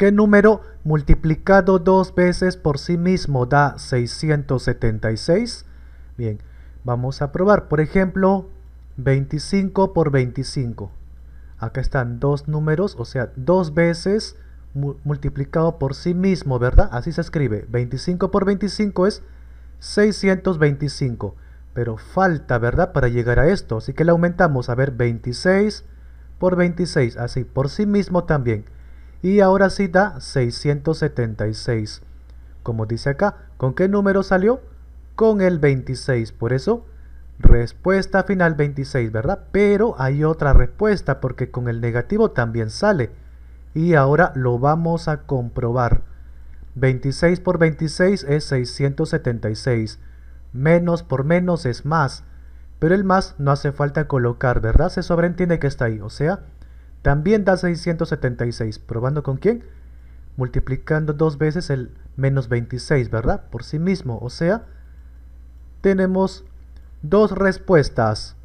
¿Qué número multiplicado dos veces por sí mismo da 676? Bien, vamos a probar. Por ejemplo, 25 por 25. Acá están dos números, o sea, dos veces multiplicado por sí mismo, ¿verdad? Así se escribe. 25 por 25 es 625. Pero falta, ¿verdad? Para llegar a esto. Así que le aumentamos. A ver, 26 por 26. Así, por sí mismo también y ahora sí da 676. Como dice acá, ¿con qué número salió? Con el 26, por eso respuesta final 26, ¿verdad? Pero hay otra respuesta porque con el negativo también sale. Y ahora lo vamos a comprobar. 26 por 26 es 676. Menos por menos es más. Pero el más no hace falta colocar, ¿verdad? Se sobreentiende que está ahí, o sea, también da 676, probando con quién? Multiplicando dos veces el menos 26, ¿verdad? Por sí mismo, o sea, tenemos dos respuestas.